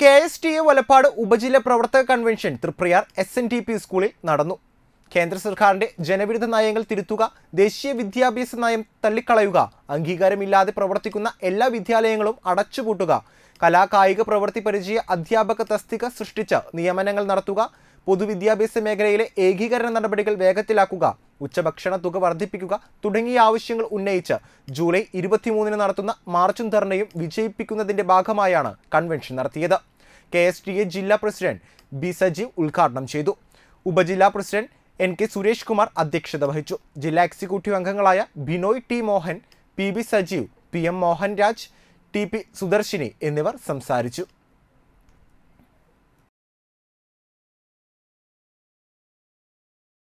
K S T A Valappad ഉപജില്ല പ്രവർത്തക convention Thriprayar S N T P സ്കൂളിൽ നടന്നു കേന്ദ്ര സർക്കാരിന്റെ ജനവിരുദ്ധ നയങ്ങൾ തിരുത്തുക ദേശീയ വിദ്യാഭ്യാസ നയം തള്ളിക്കളയുക അംഗീകാരമില്ലാതെ പ്രവർത്തിക്കുന്ന എല്ലാ വിദ്യാലയങ്ങളും അടച്ചുപൂട്ടുക കലാകായിക പ്രവൃത്തി പരിചയ അധ്യാപക തസ്തിക സൃഷ്ടിച്ച് നിയമനങ്ങൾ നടത്തുക പൊതുവിദ്യാഭ്യാസ മേഖലയിലെ ഏകീകരണ നടപടികൾ വേഗത്തിലാക്കുക ഉച്ചഭക്ഷണ തുക വർദ്ധിപ്പിക്കുക തുടങ്ങിയ ആവശ്യങ്ങൾ ഉന്നയിച്ച് ജൂലൈ ഇരുപത്തിമൂന്നിന് നടത്തുന്ന മാർച്ചും ധർണയും വിജയിപ്പിക്കുന്നതിന്റെ ഭാഗമായാണ് കൺവെൻഷൻ നടത്തിയത് കെ എസ് ടി എ ജില്ലാ പ്രസിഡന്റ് ബി സജീവ് ഉദ്ഘാടനം ചെയ്തു ഉപജില്ലാ president N K Suresh Kumar അധ്യക്ഷത വഹിച്ചു ജില്ലാ എക്സിക്യൂട്ടീവ് അംഗങ്ങളായ Binoy T Mohan P B Sajeev P M Mohanraj T P Sudarshini എന്നിവർ സംസാരിച്ചു